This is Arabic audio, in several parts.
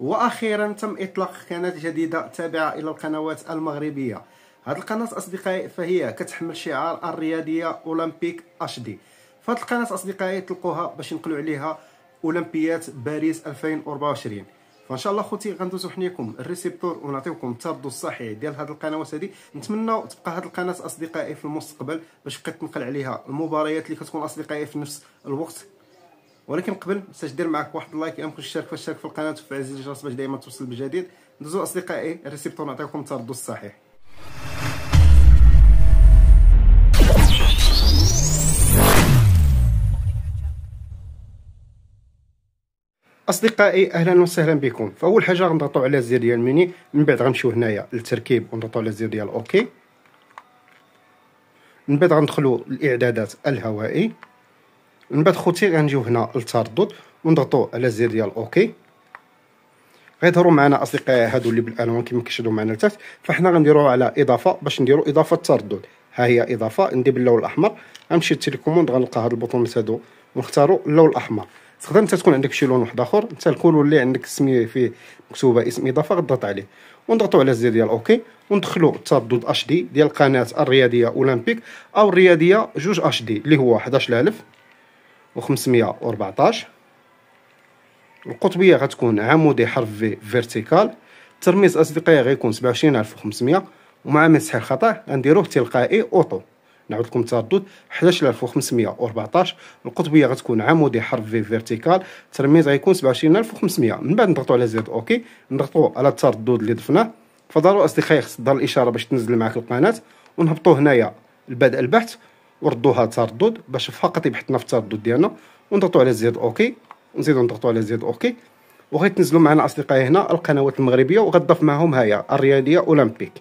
واخيرا تم اطلاق قناه جديده تابعه الى القنوات المغربيه هذه القناه اصدقائي فهي كتحمل شعار الرياضيه اولمبيك اش دي فهاد القناه اصدقائي تلقوها باش نقلو عليها اولمبيات باريس 2024 فان شاء الله خوتي غندوزو حنيكم الريسيبتور ونعطيكم التردد الصحيح ديال هاد القنوات هادي نتمناو تبقى هاد القناه اصدقائي في المستقبل باش بقيت تنقل عليها المباريات اللي كتكون اصدقائي في نفس الوقت ولكن قبل متنساش دير معاك واحد اللايك يمكن تشترك فاشترك في القناه وتفعل زر الجرس باش دائما توصل بالجديد ندوزو اصدقائي الريسيبتور نعطيكم الترد الصحيح اصدقائي اهلا وسهلا بكم فاول حاجه غنضغطوا على الزر ديال الميني من بعد غنمشيو هنايا للتركيب ونضغطوا على الزر ديال اوكي من بعد غندخلوا الاعدادات الهوائي من بعد خوتي غنجيو هنا للتردد ونضغطوا على الزر ديال اوكي غيظهروا معنا اصدقائي هادو اللي بالالوان كما كتشاهدوا معنا لتحت فحنا غنديروا على اضافه باش نديروا اضافه تردد ها هي اضافه ندير باللون الاحمر غنمشي للتليكوموند غنلقى هاد البوطون هادو ونختاروا اللون الاحمر تقدر انت تكون عندك شي لون واحد اخر انت الكل اللي عندك اسمي فيه مكتوبه اسم اضافه غضغط عليه ونضغطوا على الزر ديال اوكي وندخلوا التردد اش دي ديال قناه الرياضيه اولمبيك او الرياضيه جوج اش دي اللي هو 11000 و القطبيه غتكون عمودي حرف في فيرتيكال الترميز اصدقائي غيكون سبعة وعشرين وخمسمية ومع مسح الخطا غنديروه تلقائي اوتو نعاود لكم التردد 11514 القطبيه غتكون عمودي حرف في فيرتيكال الترميز غيكون سبعة وعشرين وخمسمية من بعد نضغطو على زيد اوكي نضغطو على التردد اللي ضفناه فضروري اصدقائي خص الاشاره باش تنزل معاك القناه ونهبطو هنايا لبدء البحث وردوها تردد باش فقط يبحثنا في التردد ديالنا ونضغطوا على زر اوكي ونزيدوا نضغطوا على زر اوكي وغيتنزلوا معنا اصدقائي هنا القنوات المغربيه وغضف معهم هيا الرياضيه اولمبيك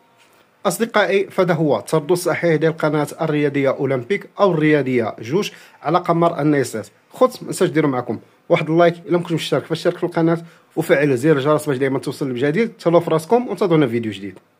اصدقائي فهذا هو التردد الصحيح ديال القناه الرياضيه اولمبيك او الرياضيه جوج على قمر النيسات خذ ما تنساوش ديروا معكم واحد اللايك الا ما كنتش مشترك فاشترك في القناه وفعل زر الجرس باش دائما توصل الجديد تهلاو في راسكم وانتظرونا فيديو جديد